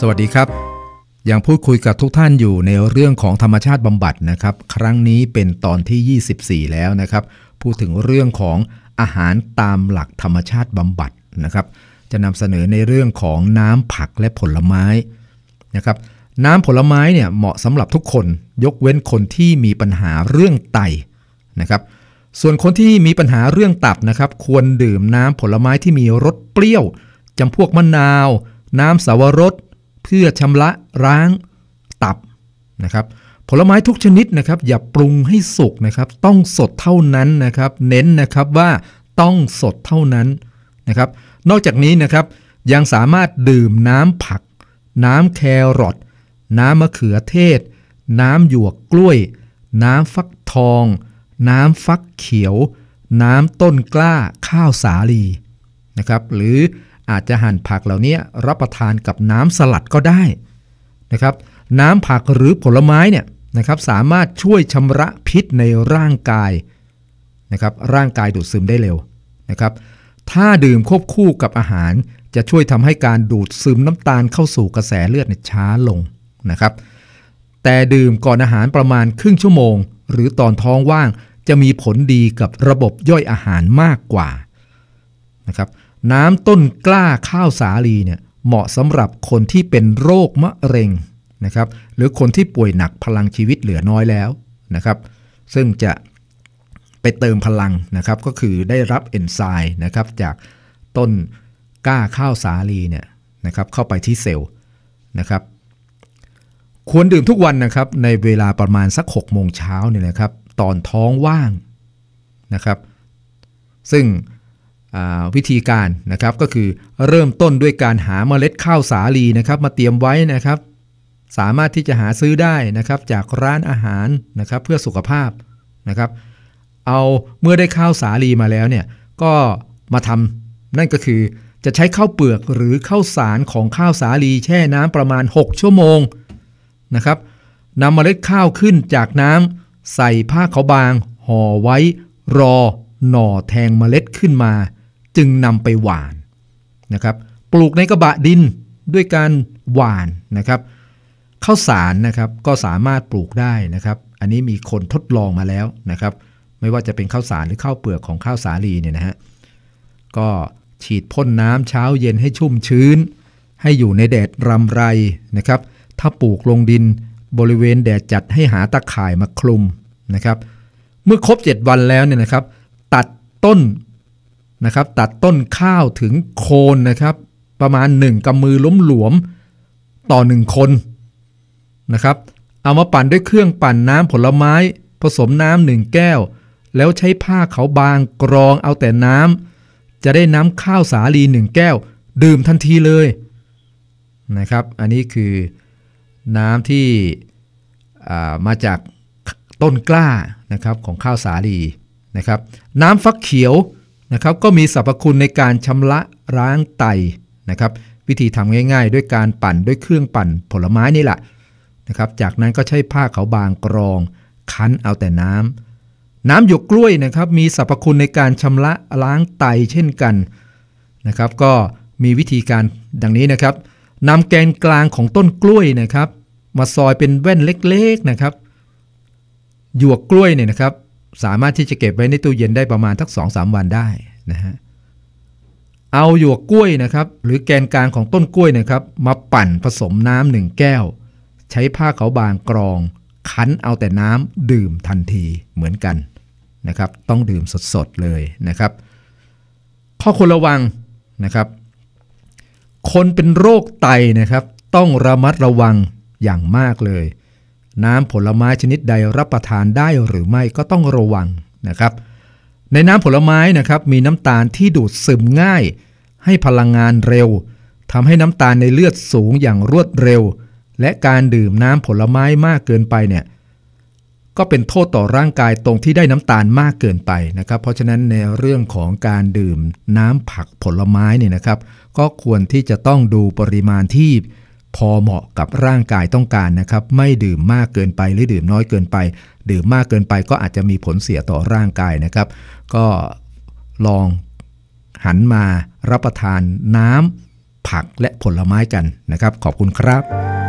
สวัสดีครับ ยังพูดคุยกับทุกท่านอยู่ในเรื่องของธรรมชาติบำบัดนะครับครั้งนี้เป็นตอนที่ 24 แล้วนะครับพูดถึงเรื่องของอาหารตามหลักธรรมชาติบำบัดนะครับจะนำเสนอในเรื่องของน้ำผักและผลไม้นะครับน้ำผลไม้เนี่ยเหมาะสำหรับทุกคนยกเว้นคนที่มีปัญหาเรื่องไตนะครับส่วนคนที่มีปัญหาเรื่องตับนะครับควรดื่มน้ำผลไม้ที่มีรสเปรี้ยวจำพวกมะนาว น้ำสาวรสเพื่อชำระร้างตับนะครับ ผลไม้ทุกชนิดนะครับ อย่าปรุงให้สุกนะครับต้องสดเท่านั้นนะครับเน้นนะครับว่าต้องสดเท่านั้นนะครับนอกจากนี้นะครับยังสามารถดื่มน้ำผัก น้ำแครอทน้ำมะเขือเทศ น้ำหยวกกล้วย น้ำฟักทอง น้ำฟักเขียว น้ำต้นกล้าข้าวสาลีนะครับหรืออาจจะหั่นผักเหล่านี้รับประทานกับน้ำสลัดก็ได้นะครับ น้ำผักหรือผลไม้เนี่ยนะครับสามารถช่วยชำระพิษในร่างกายนะครับ ร่างกายดูดซึมได้เร็วนะครับ ถ้าดื่มควบคู่กับอาหารจะช่วยทำให้การดูดซึมน้ำตาลเข้าสู่กระแสเลือดช้าลงนะครับ แต่ดื่มก่อนอาหารประมาณครึ่งชั่วโมง หรือตอนท้องว่างจะมีผลดีกับระบบย่อยอาหารมากกว่านะครับน้ำต้นกล้าข้าวสาลีเนี่ยเหมาะสำหรับคนที่เป็นโรคมะเร็งนะครับหรือคนที่ป่วยหนักพลังชีวิตเหลือน้อยแล้วนะครับซึ่งจะไปเติมพลังนะครับก็คือได้รับเอนไซม์นะครับจากต้นกล้าข้าวสาลีเนี่ยนะครับเข้าไปที่เซลล์นะครับ ควรดื่มทุกวันนะครับ ในเวลาประมาณสัก 6 โมงเช้าเนี่ยนะครับ ตอนท้องว่างนะครับ ซึ่งวิธีการนะครับก็คือเริ่มต้นด้วยการหาเมล็ดข้าวสาลีนะครับมาเตรียมไว้นะครับ สามารถที่จะหาซื้อได้นะครับจากร้านอาหารนะครับเพื่อสุขภาพนะครับเอาเมื่อได้ข้าวสาลีมาแล้วเนี่ยก็มาทำนั่นก็คือจะใช้ข้าวเปลือกหรือข้าวสารของข้าวสาลีแช่น้ำประมาณ 6 ชั่วโมงนะครับนำเมล็ดข้าวขึ้นจากน้ำใส่ผ้าขาวบาง ห่อไว้ รอ หน่อแทงเมล็ดขึ้นมาจึงนำไปหวานนะครับ ปลูกในกระบะดินด้วยการหวานนะครับข้าวสารนะครับก็สามารถปลูกได้นะครับอันนี้มีคนทดลองมาแล้วนะครับไม่ว่าจะเป็นข้าวสารหรือข้าวเปลือกของข้าวสาลีเนี่ยนะฮะก็ฉีดพ่นน้ำเช้าเย็นให้ชุ่มชื้น ให้อยู่ในแดดรำไรนะครับถ้าปลูกลงดินบริเวณแดดจัดให้หาตะข่ายมาคลุมนะครับเมื่อครบ 7 วันแล้วเนี่ยนะครับ ตัดต้นนะครับตัดต้นข้าวถึงโคนนะครับประมาณ 1 กำมือล้มหลวมต่อ 1 คนนะครับเอามาปั่นด้วยเครื่องปั่นน้ำผลไม้ผสมน้ำหนึ่งแก้ว แล้วใช้ผ้าเขาบางกรองเอาแต่น้ำจะได้น้ำข้าวสาลีหนึ่งแก้ว ดื่มทันทีเลยนะครับอันนี้คือน้ำที่มาจากต้นกล้านะครับของข้าวสาลีนะครับน้ำฟักเขียวนะครับก็มีสรรพคุณในการชำระล้างไตนะครับ วิธีทำง่าย ๆ ด้วยการปั่นด้วยเครื่องปั่นผลไม้นี่แหละนะครับ จากนั้นก็ใช้ผ้าขาวบางกรอง คั้น เอาแต่น้ำน้ำหยกกล้วยนะครับ มีสรรพคุณในการชำระล้างไตเช่นกันนะครับ ก็มีวิธีการดังนี้นะครับนำแกนกลางของต้นกล้วยนะครับ มาซอยเป็นแว่นเล็กๆนะครับ หยวกกล้วยเนี่ยนะครับสามารถที่จะเก็บไว้ในตู้เย็นได้ประมาณทักสองสามวันได้นะฮะ เอาหยวกกล้วยนะครับ หรือแกนกลางของต้นกล้วยนะครับ มาปั่นผสมน้ำหนึ่งแก้ว ใช้ผ้าขาวบางกรองคั้นเอาแต่น้ำดื่มทันทีเหมือนกันนะครับ ต้องดื่มสดๆเลยนะครับ ข้อควรระวังนะครับ คนเป็นโรคไตนะครับ ต้องระมัดระวังอย่างมากเลยน้ำผลไม้ชนิดใดรับประทานได้หรือไม่ก็ต้องระวังนะครับ ในน้ำผลไม้นะครับมีน้ำตาลที่ดูดซึมง่ายให้พลังงานเร็วทำให้น้ำตาลในเลือดสูงอย่างรวดเร็ว และการดื่มน้ำผลไม้มากเกินไปเนี่ยก็เป็นโทษต่อร่างกายตรงที่ได้น้ำตาลมากเกินไปนะครับ เพราะฉะนั้นในเรื่องของการดื่มน้ำผักผลไม้เนี่ยนะครับ ก็ควรที่จะต้องดูปริมาณที่พอเหมาะกับร่างกายต้องการนะครับ ไม่ดื่มมากเกินไปหรือดื่มน้อยเกินไป ดื่มมากเกินไปก็อาจจะมีผลเสียต่อร่างกายนะครับ ก็ลองหันมารับประทานน้ำผักและผลไม้กันนะครับ ขอบคุณครับ